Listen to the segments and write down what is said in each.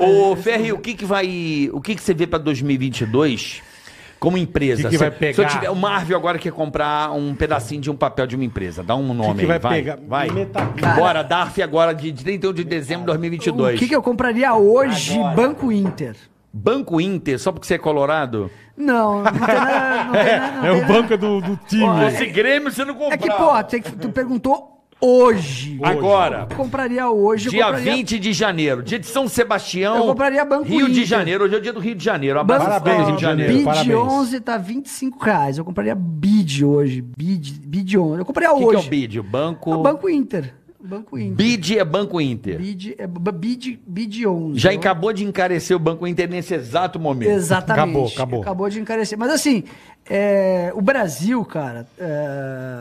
Ô, Ferri, o que que vai. O que que você vê pra 2022 como empresa? O que que vai Se- pegar? Se eu tiver, o Marvel agora quer comprar um pedacinho de um papel de uma empresa, dá um nome que aí, vai vai. pegar? Vai. Bora, DARF agora de 31 de dezembro de 2022. O que, que eu compraria hoje, Banco Inter? Banco Inter, só porque você é colorado? Não, não tem nada. Não tem é, nada, não É tem o nada. banco do, do time. Olha, Grêmio, você não comprou. É que, pô, tu perguntou Hoje. Agora. Eu compraria hoje. Dia compraria... 20 de janeiro. Dia de São Sebastião. Eu compraria Banco Rio Inter. de Janeiro. Hoje é o dia do Rio de Janeiro. Abraço, parabéns, Rio de Janeiro. BID parabéns. 11 tá 25 reais. Eu compraria BID hoje. BID, BID 11. Eu compraria que hoje. O que é o BID? O banco... É o Banco Inter. Banco Inter. BID é Banco Inter. BID, é, BID, BID 11. Já acabou de encarecer o Banco Inter nesse exato momento. Exatamente. Acabou, acabou. Acabou de encarecer. Mas assim, é, o Brasil, cara... É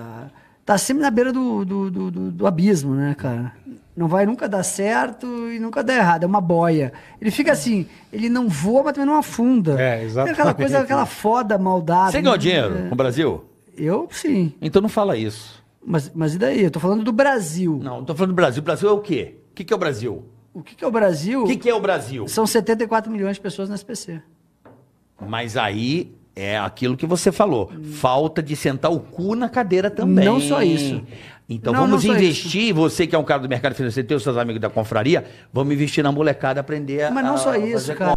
tá sempre na beira do, do, do, do, do abismo, né, cara? Não vai nunca dar certo e nunca dá errado. É uma boia. Ele fica é. assim, ele não voa, mas também não afunda. É, exatamente. aquela coisa, aquela foda maldade. Você ganhou né? dinheiro é. no Brasil? Eu, sim. Então não fala isso. Mas, mas e daí? Eu tô falando do Brasil. Não, não tô falando do Brasil. O Brasil é o quê? O que, que é o Brasil? O que, que é o Brasil? O que, que é o Brasil? São 74 milhões de pessoas na SPC. Mas aí é aquilo que você falou. Falta de sentar o cu na cadeira também. Não só isso. Então não, vamos não investir, isso. você que é um cara do mercado financeiro, tem os seus amigos da confraria, vamos investir na molecada, aprender Mas a. Mas não só isso, cara.